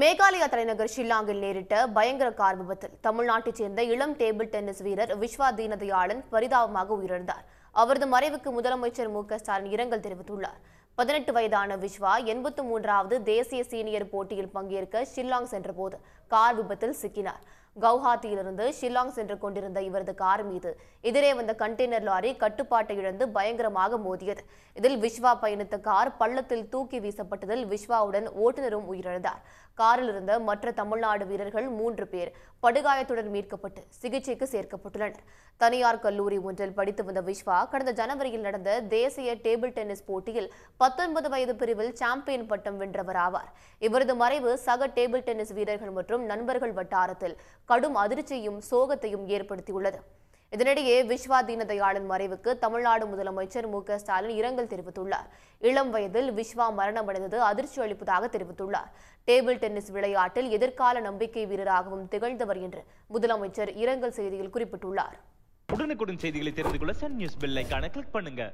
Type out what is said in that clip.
மேகாலயா தலைநகர் ஷில்லாங்கில் நேரிட்ட பயங்கர கார் விபத்தில் தமிழ்நாட்டைச் சேர்ந்த இளம் டேபிள் டென்னிஸ் வீரர் விஸ்வா தீனதயாளன் பரிதாபமாக உயிரிழந்தார் அவரது மறைவுக்கு முதலமைச்சர் மு ஸ்டாலின் இரங்கல் தெரிவித்துள்ளார் பதினெட்டு வயதான விஸ்வா எண்பத்து மூன்றாவது தேசிய சீனியர் போட்டியில் பங்கேற்க ஷில்லாங் சென்றபோது கார் விபத்தில் சிக்கினார் கவுஹாத்தியிலிருந்து ஷில்லாங் சென்று கொண்டிருந்த இவரது கார் மீது எதிரே வந்த கண்டெய்னர் லாரி கட்டுப்பாட்டை இழந்து பயங்கரமாக மோதியது இதில் விஸ்வா பயணித்த கார் பள்ளத்தில் தூக்கி வீசப்பட்டதில் விஸ்வாவுடன் ஓட்டுநரும் உயிரிழந்தார் காரில் இருந்த மற்ற தமிழ்நாடு வீரர்கள் மூன்று பேர் படுகாயத்துடன் மீட்கப்பட்டு சிகிச்சைக்கு சேர்க்கப்பட்டுள்ளனர் தனியார் கல்லூரி ஒன்றில் படித்து வந்த விஸ்வா கடந்த ஜனவரியில் நடந்த தேசிய டேபிள் டென்னிஸ் போட்டியில் பத்தொன்பது வயது பிரிவில் சாம்பியன் பட்டம் வென்றவர் ஆவார் இவரது மறைவு சக டேபிள் டென்னிஸ் வீரர்கள் மற்றும் நண்பர்கள் வட்டாரத்தில் கடும் அதிர்ச்சியும் சோகத்தையும் ஏற்படுத்தியுள்ளது இதனிடையே விஸ்வா தீனதயாளன் மறைவுக்கு தமிழ்நாடு முதலமைச்சர் மு ஸ்டாலின் இரங்கல் தெரிவித்துள்ளார் இளம் வயதில் விஸ்வா மரணமடைந்தது அதிர்ச்சி அளிப்பதாக தெரிவித்துள்ளார் டேபிள் டென்னிஸ் விளையாட்டில் எதிர்கால நம்பிக்கை வீரராகவும் திகழ்ந்தவர் என்று முதலமைச்சர் இரங்கல் செய்தியில் குறிப்பிட்டுள்ளார் உடனுக்குடன் செய்திகளை தெரிந்து கொள்ள சன் நியூஸ் பெல் கிளிக் பண்ணுங்க